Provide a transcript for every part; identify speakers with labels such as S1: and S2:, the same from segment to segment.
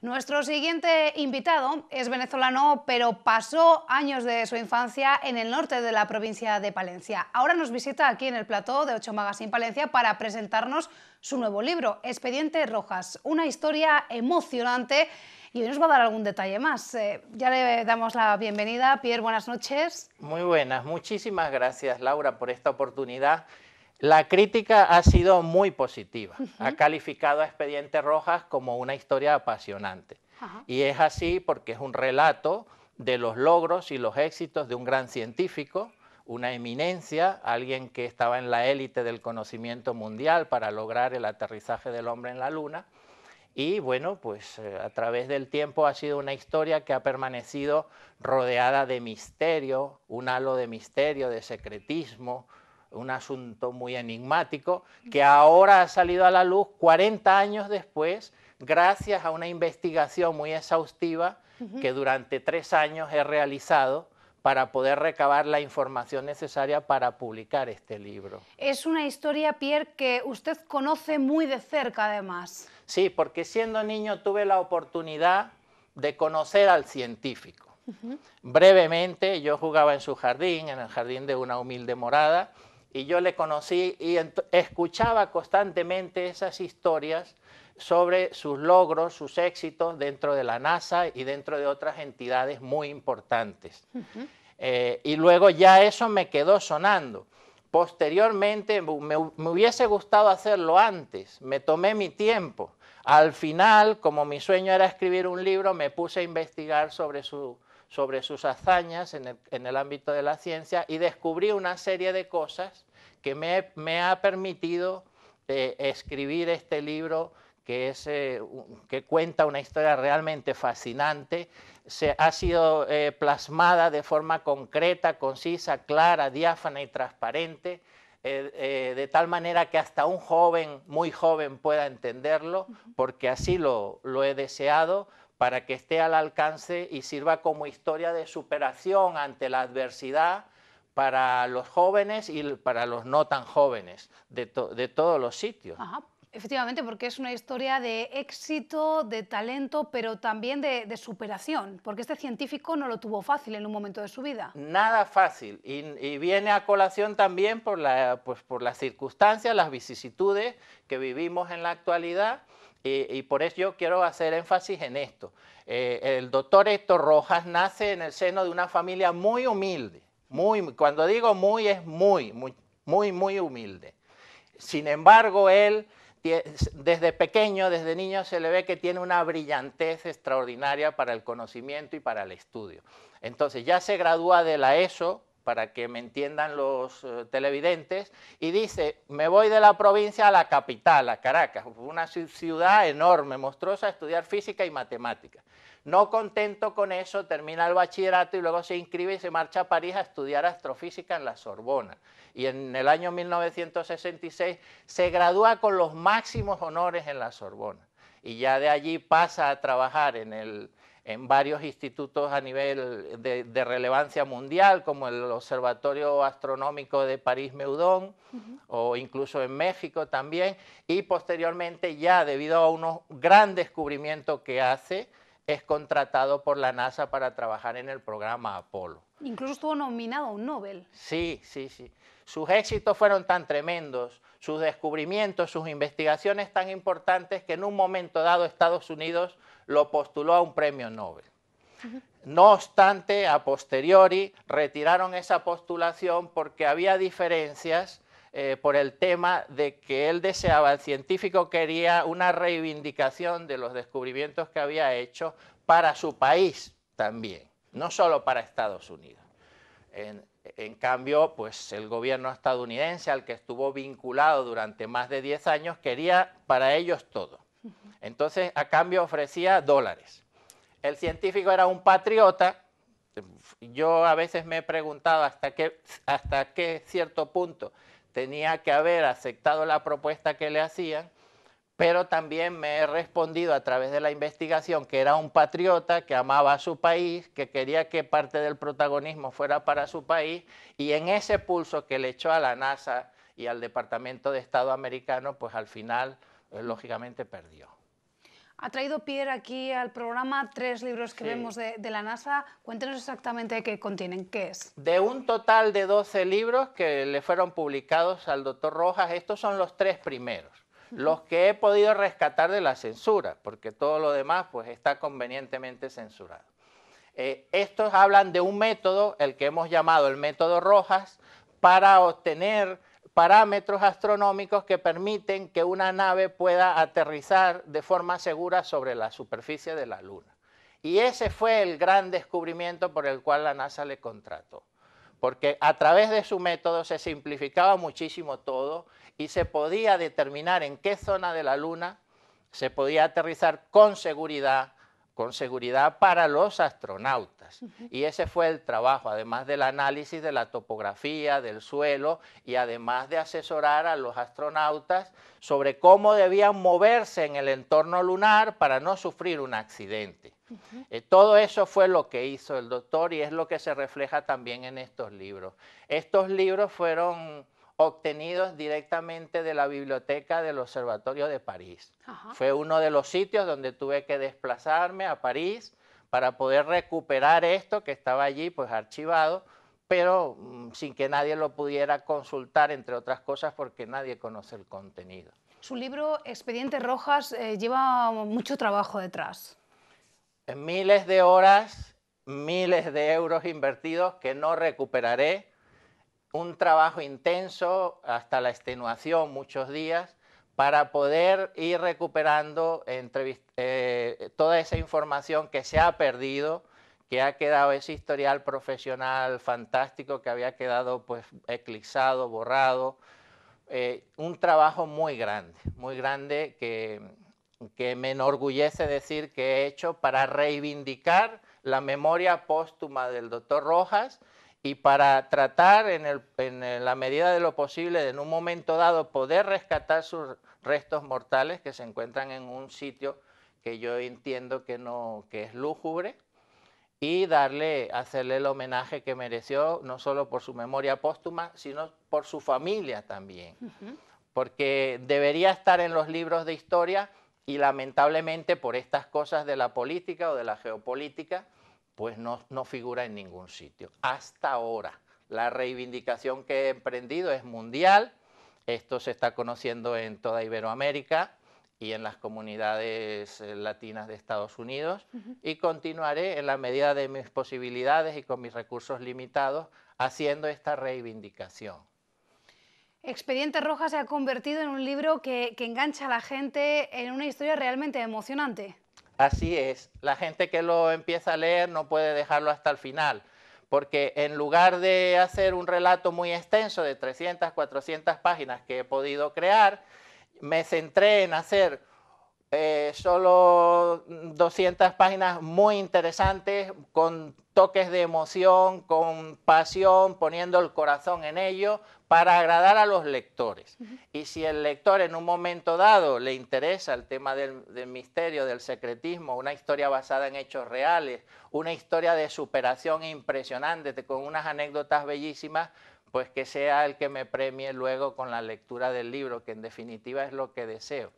S1: Nuestro siguiente invitado es venezolano, pero pasó años de su infancia en el norte de la provincia de Palencia. Ahora nos visita aquí en el plató de Ocho Magazine Palencia para presentarnos su nuevo libro, Expediente Rojas, una historia emocionante y hoy nos va a dar algún detalle más. Eh, ya le damos la bienvenida. Pierre, buenas noches.
S2: Muy buenas, muchísimas gracias Laura por esta oportunidad la crítica ha sido muy positiva. Ha calificado a Expediente Rojas como una historia apasionante. Y es así porque es un relato de los logros y los éxitos de un gran científico, una eminencia, alguien que estaba en la élite del conocimiento mundial para lograr el aterrizaje del hombre en la Luna. Y bueno, pues eh, a través del tiempo ha sido una historia que ha permanecido rodeada de misterio, un halo de misterio, de secretismo, un asunto muy enigmático que ahora ha salido a la luz 40 años después gracias a una investigación muy exhaustiva que durante tres años he realizado para poder recabar la información necesaria para publicar este libro.
S1: Es una historia, Pierre, que usted conoce muy de cerca, además.
S2: Sí, porque siendo niño tuve la oportunidad de conocer al científico. Brevemente, yo jugaba en su jardín, en el jardín de una humilde morada, y yo le conocí y escuchaba constantemente esas historias sobre sus logros, sus éxitos dentro de la NASA y dentro de otras entidades muy importantes. Eh, y luego ya eso me quedó sonando. Posteriormente me, me hubiese gustado hacerlo antes, me tomé mi tiempo. Al final, como mi sueño era escribir un libro, me puse a investigar sobre su sobre sus hazañas en el, ámbito de la ciencia y descubrí una serie de cosas que me, ha permitido eh, escribir este libro eh, que, cuenta una historia realmente fascinante. Se, ha sido eh, plasmada de forma concreta, concisa, clara, diáfana y transparente. de tal manera que hasta un joven, muy joven, pueda entenderlo, porque así lo he deseado, para que esté al alcance y sirva como historia de superación ante la adversidad para los jóvenes y para los no tan jóvenes de, todos los sitios.
S1: Efectivamente, porque es una historia de éxito, de talento, pero también de, superación, porque este científico no lo tuvo fácil en un momento de su vida.
S2: Nada fácil, y, viene a colación también pues, por las circunstancias, las vicisitudes que vivimos en la actualidad y, por eso yo quiero hacer énfasis en esto. Eh, el doctor Héctor Rojas nace en el seno de una familia muy humilde, cuando digo muy es muy, muy, muy, muy humilde. Sin embargo, él desde pequeño, desde niño, se le ve que tiene una brillantez extraordinaria para el conocimiento y para el estudio. Entonces ya se gradúa de la ESO para que me entiendan los eh, televidentes, y dice, me voy de la provincia a la capital, a Caracas, una ciudad enorme, monstruosa, a estudiar física y matemáticas. No contento con eso, termina el bachillerato y luego se inscribe y se marcha a París a estudiar astrofísica en la Sorbona. Y en el año 1966 se gradúa con los máximos honores en la Sorbona. Y ya de allí pasa a trabajar en el en varios institutos a nivel de, relevancia mundial, como el Observatorio Astronómico de París Meudon, o incluso en México también, y posteriormente ya debido a unos gran descubrimientos que hace, es contratado por la NASA para trabajar en el programa Apolo.
S1: Incluso estuvo nominado a un Nobel.
S2: Sí, sí, sí. Sus éxitos fueron tan tremendos, sus descubrimientos, sus investigaciones tan importantes que en un momento dado Estados Unidos lo postuló a un premio Nobel. No obstante, a posteriori retiraron esa postulación porque había diferencias eh, por el tema de que él deseaba, el científico quería una reivindicación de los descubrimientos que había hecho para su país también, no solo para Estados Unidos. En cambio, pues el gobierno estadounidense al que estuvo vinculado durante más de 10 años quería para ellos todo. Entonces, a cambio ofrecía dólares. El científico era un patriota. Yo a veces me he preguntado hasta qué, hasta qué cierto punto tenía que haber aceptado la propuesta que le hacían pero también me he respondido a través de la investigación que era un patriota que amaba a su país, que quería que parte del protagonismo fuera para su país, y en ese pulso que le echó a la NASA y al Departamento de Estado americano, pues al final, eh, lógicamente, perdió.
S1: Ha traído Pierre aquí al programa tres libros que vemos de, de, la NASA. Cuéntenos exactamente qué contienen, qué es.
S2: De un total de 12 libros que le fueron publicados al doctor Rojas, estos son los tres primeros los que he podido rescatar de la censura, porque todo lo demás pues está convenientemente censurado. Eh, estos hablan de un método, el que hemos llamado el método Rojas, para obtener parámetros astronómicos que permiten que una nave pueda aterrizar de forma segura sobre la superficie de la Luna. Y ese fue el gran descubrimiento por el cual la NASA le contrató, porque a través de su método se simplificaba muchísimo todo, y se podía determinar en qué zona de la Luna se podía aterrizar con seguridad, con seguridad para los astronautas. Y ese fue el trabajo, además del análisis de la topografía, del suelo y además de asesorar a los astronautas sobre cómo debían moverse en el entorno lunar para no sufrir un accidente. Eh, todo eso fue lo que hizo el doctor y es lo que se refleja también en estos libros. Estos libros fueron obtenidos directamente de la biblioteca del Observatorio de París. Fue uno de los sitios donde tuve que desplazarme a París para poder recuperar esto que estaba allí pues archivado, pero mm, sin que nadie lo pudiera consultar, entre otras cosas porque nadie conoce el contenido.
S1: Su libro Expedientes Rojas eh, lleva mucho trabajo detrás.
S2: Miles de horas, miles de euros invertidos que no recuperaré un trabajo intenso hasta la extenuación, muchos días, para poder ir recuperando eh, toda esa información que se ha perdido, que ha quedado ese historial profesional fantástico que había quedado pues eclipsado, borrado. Eh, un trabajo muy grande, muy grande que me enorgullece decir que he hecho para reivindicar la memoria póstuma del doctor Rojas y para tratar en, la medida de lo posible, en un momento dado, poder rescatar sus restos mortales que se encuentran en un sitio que yo entiendo que, no, que es lúgubre y darle, hacerle el homenaje que mereció, no solo por su memoria póstuma, sino por su familia también. Porque debería estar en los libros de historia y lamentablemente por estas cosas de la política o de la geopolítica, pues no, figura en ningún sitio. Hasta ahora, la reivindicación que he emprendido es mundial, esto se está conociendo en toda Iberoamérica y en las comunidades eh, latinas de Estados Unidos y continuaré en la medida de mis posibilidades y con mis recursos limitados haciendo esta reivindicación.
S1: Expediente Roja se ha convertido en un libro que engancha a la gente en una historia realmente emocionante.
S2: Así es, la gente que lo empieza a leer no puede dejarlo hasta el final, porque en lugar de hacer un relato muy extenso de 300, 400 páginas que he podido crear, me centré en hacer eh, solo 200 páginas muy interesantes, con toques de emoción, con pasión, poniendo el corazón en ello para agradar a los lectores. Y si el lector en un momento dado le interesa el tema del misterio, del secretismo, una historia basada en hechos reales, una historia de superación impresionante, con unas anécdotas bellísimas, pues que sea el que me premie luego con la lectura del libro, que en definitiva es lo que deseo.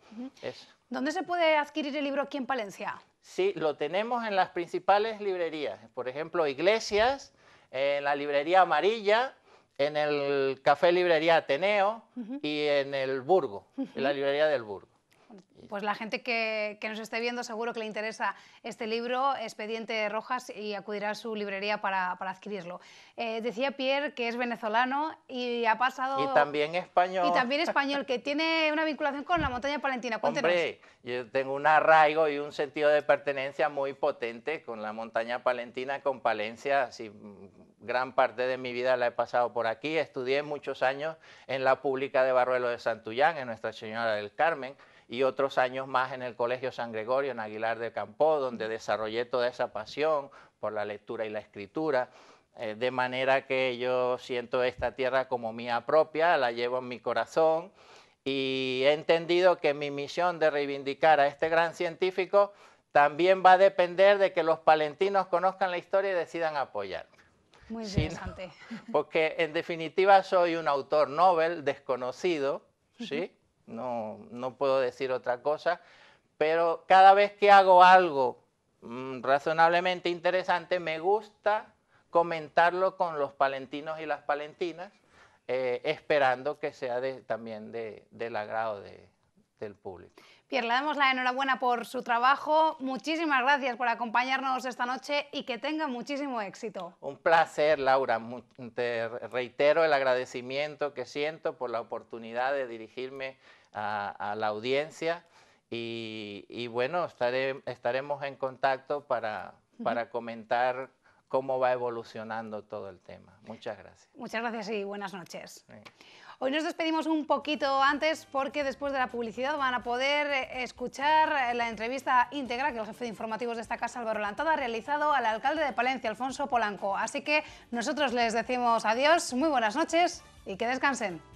S1: ¿Dónde se puede adquirir el libro aquí en Palencia?
S2: Sí, lo tenemos en las principales librerías, por ejemplo, Iglesias, en la librería Amarilla, en el Café Librería Ateneo y en el Burgo, en la librería del Burgo.
S1: Pues la gente que, nos esté viendo seguro que le interesa este libro, Expediente Rojas, y acudirá a su librería para, adquirirlo. Eh, decía Pierre que es venezolano y ha pasado... Y también
S2: español. Y también
S1: español, que tiene una vinculación con la montaña palentina. Cuéntenos. Hombre,
S2: yo tengo un arraigo y un sentido de pertenencia muy potente con la montaña palentina, con Palencia. si gran parte de mi vida la he pasado por aquí. Estudié muchos años en la pública de Barruelo de Santullán, en Nuestra Señora del Carmen y otros años más en el Colegio San Gregorio, en Aguilar del Campo, donde desarrollé toda esa pasión por la lectura y la escritura. Eh, de manera que yo siento esta tierra como mía propia, la llevo en mi corazón y he entendido que mi misión de reivindicar a este gran científico también va a depender de que los palentinos conozcan la historia y decidan apoyar.
S1: Muy interesante.
S2: Porque en definitiva soy un autor Nobel desconocido, ¿sí? no, puedo decir otra cosa, pero cada vez que hago algo mm, razonablemente interesante, me gusta comentarlo con los palentinos y las palentinas, eh, esperando que sea también del agrado del público.
S1: Pierre, le damos la enhorabuena por su trabajo. Muchísimas gracias por acompañarnos esta noche y que tenga muchísimo éxito.
S2: Un placer, Laura. reitero el agradecimiento que siento por la oportunidad de dirigirme a, la audiencia y, bueno, estaremos en contacto para, para comentar cómo va evolucionando todo el tema. Muchas gracias.
S1: Muchas gracias y buenas noches. Hoy nos despedimos un poquito antes porque después de la publicidad van a poder escuchar la entrevista íntegra que el jefe de informativos de esta casa, Álvaro Lantada, ha realizado al alcalde de Palencia, Alfonso Polanco. Así que nosotros les decimos adiós, muy buenas noches y que descansen.